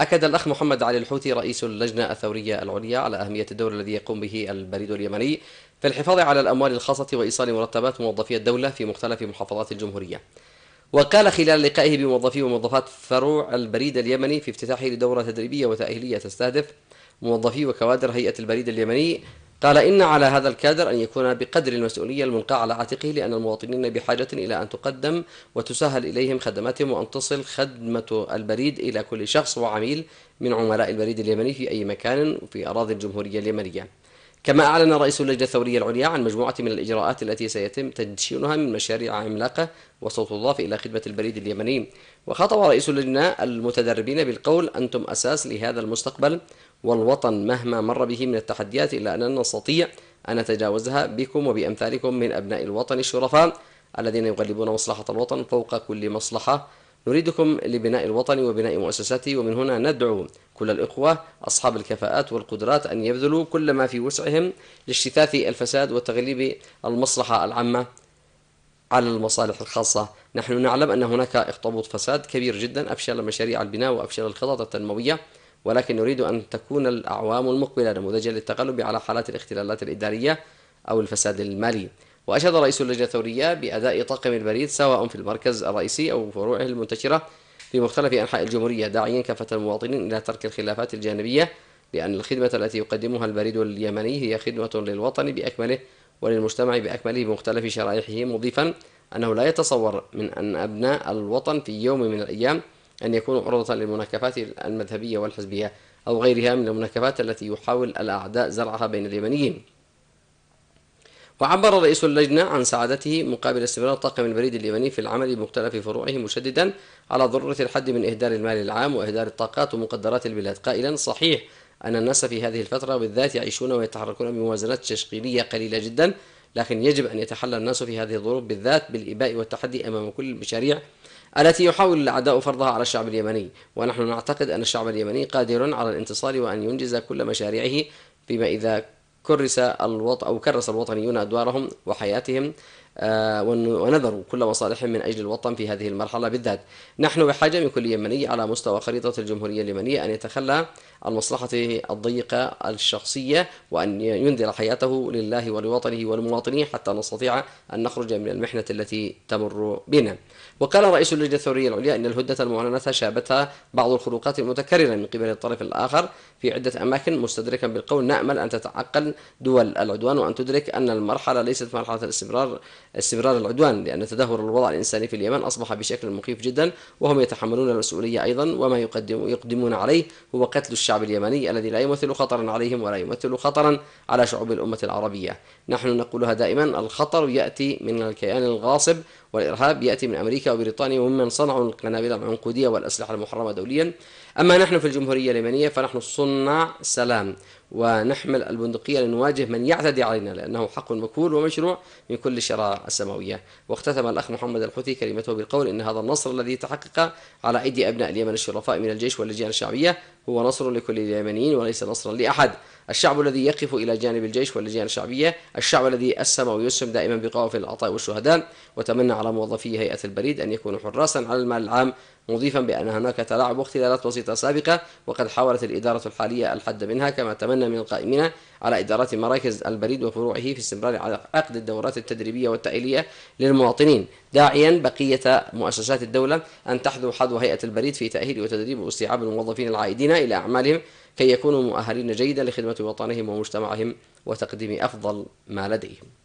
أكد الأخ محمد علي الحوثي رئيس اللجنة الثورية العليا على أهمية الدور الذي يقوم به البريد اليمني في الحفاظ على الأموال الخاصة وإيصال مرتبات موظفي الدولة في مختلف محافظات الجمهورية وقال خلال لقائه بموظفي وموظفات فروع البريد اليمني في افتتاحه لدورة تدريبية وتأهيلية تستهدف موظفي وكوادر هيئة البريد اليمني قال إن على هذا الكادر أن يكون بقدر المسؤولية الملقاة على عاتقه لأن المواطنين بحاجة إلى أن تقدم وتسهل إليهم خدماتهم وأن تصل خدمة البريد إلى كل شخص وعميل من عملاء البريد اليمني في أي مكان في أراضي الجمهورية اليمنية كما أعلن رئيس اللجنة الثورية العليا عن مجموعة من الإجراءات التي سيتم تدشينها من مشاريع عملاقة وستضاف إلى خدمة البريد اليمني وخاطب رئيس اللجنة المتدربين بالقول أنتم أساس لهذا المستقبل والوطن مهما مر به من التحديات إلا أننا نستطيع أن نتجاوزها بكم وبأمثالكم من أبناء الوطن الشرفاء الذين يغلبون مصلحة الوطن فوق كل مصلحة نريدكم لبناء الوطن وبناء مؤسساته ومن هنا ندعو كل الإخوة أصحاب الكفاءات والقدرات أن يبذلوا كل ما في وسعهم لاجتثاث الفساد وتغليب المصلحة العامة على المصالح الخاصة نحن نعلم أن هناك اخطبوط فساد كبير جدا أفشل مشاريع البناء وأفشل الخطط التنموية ولكن نريد أن تكون الأعوام المقبلة نموذجا للتغلب على حالات الاختلالات الإدارية أو الفساد المالي وأشاد رئيس اللجنة الثورية بأداء طاقم البريد سواء في المركز الرئيسي أو فروعه المنتشرة في مختلف أنحاء الجمهورية داعيا كافة المواطنين إلى ترك الخلافات الجانبية لأن الخدمة التي يقدمها البريد اليمني هي خدمة للوطن بأكمله وللمجتمع بأكمله بمختلف شرائحه مضيفا أنه لا يتصور من أن أبناء الوطن في يوم من الأيام أن يكونوا عرضة للمناكفات المذهبية والحزبية أو غيرها من المناكفات التي يحاول الأعداء زرعها بين اليمنيين وعبر رئيس اللجنة عن سعادته مقابل استمرار طاقم البريد اليمني في العمل بمختلف فروعه مشددا على ضرورة الحد من إهدار المال العام وإهدار الطاقات ومقدرات البلاد قائلا صحيح أن الناس في هذه الفترة بالذات يعيشون ويتحركون بموازنات تشغيلية قليلة جدا لكن يجب أن يتحلى الناس في هذه الظروف بالذات بالإباء والتحدي أمام كل المشاريع التي يحاول الأعداء فرضها على الشعب اليمني ونحن نعتقد أن الشعب اليمني قادر على الانتصار وأن ينجز كل مشاريعه فيما إذا كرس أو كرس الوطنيون أدوارهم وحياتهم آه، ونذروا كل مصالحهم من أجل الوطن في هذه المرحلة بالذات نحن بحاجة من كل يمني على مستوى خريطة الجمهورية اليمنية أن يتخلى عن مصلحته الضيقة الشخصية وأن ينذر حياته لله ولوطنه والمواطنين حتى نستطيع أن نخرج من المحنة التي تمر بنا وقال رئيس اللجنة الثورية العليا أن الهده المعلنة شابتها بعض الخروقات المتكررة من قبل الطرف الآخر في عدة أماكن مستدركا بالقول نأمل أن تتعقل دول العدوان وأن تدرك أن المرحلة ليست مرحلة الاستمرار استمرار العدوان لأن تدهور الوضع الإنساني في اليمن أصبح بشكل مخيف جدا وهم يتحملون المسؤولية أيضا وما يقدم يقدمون عليه هو قتل الشعب اليمني الذي لا يمثل خطرا عليهم ولا يمثل خطرا على شعوب الأمة العربية نحن نقولها دائما الخطر يأتي من الكيان الغاصب والإرهاب يأتي من أمريكا وبريطانيا وممن صنعوا القنابل العنقودية والأسلحة المحرمة دوليا أما نحن في الجمهورية اليمنية فنحن صنع سلام ونحمل البندقية لنواجه من يعتدي علينا لأنه حق مكفول ومشروع من كل الشرائع السماوية واختتم الأخ محمد الحوثي كلمته بالقول إن هذا النصر الذي تحقق على أيدي أبناء اليمن الشرفاء من الجيش واللجان الشعبية هو نصر لكل اليمنيين وليس نصرا لأحد الشعب الذي يقف إلى جانب الجيش واللجان الشعبية الشعب الذي أسهم ويسهم دائما بقوافل العطاء والشهداء وتمنى على موظفي هيئة البريد أن يكونوا حراسا على المال العام مضيفا بأن هناك تلاعب واختلالات بسيطة سابقة وقد حاولت الإدارة الحالية الحد منها كما تمنى من القائمين على إدارات مراكز البريد وفروعه في استمرار عقد الدورات التدريبية والتأهيلية للمواطنين داعيا بقية مؤسسات الدولة أن تحذو حذو هيئة البريد في تأهيل وتدريب واستيعاب الموظفين العائدين إلى أعمالهم كي يكونوا مؤهلين جيدا لخدمة وطنهم ومجتمعهم وتقديم أفضل ما لديهم